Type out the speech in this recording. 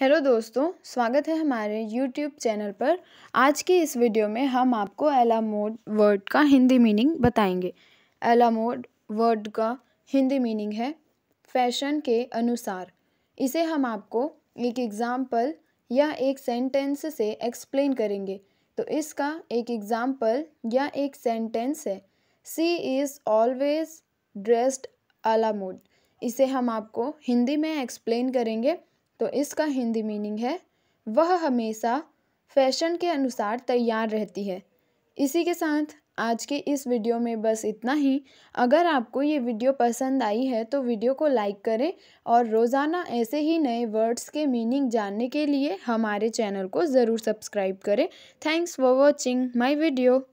hello दोस्तों स्वागत है हमारे यूट्यूब चैनल पर आज की इस वीडियो में हम आपको एलामोड वर्ड का हिंदी मीनिंग बताएंगे एलामोड वर्ड का हिंदी मीनिंग है फैशन के अनुसार इसे हम आपको एक एग्ज़ाम्पल या एक सेंटेंस से एक्सप्लेन करेंगे तो इसका एक एग्ज़ाम्पल या एक सेंटेंस है she is always dressed a la mode इसे हम आपको हिंदी में एक्सप्लेन करेंगे तो इसका हिंदी मीनिंग है वह हमेशा फैशन के अनुसार तैयार रहती है इसी के साथ आज के इस वीडियो में बस इतना ही अगर आपको ये वीडियो पसंद आई है तो वीडियो को लाइक करें और रोज़ाना ऐसे ही नए वर्ड्स के मीनिंग जानने के लिए हमारे चैनल को ज़रूर सब्सक्राइब करें thanks for watching my video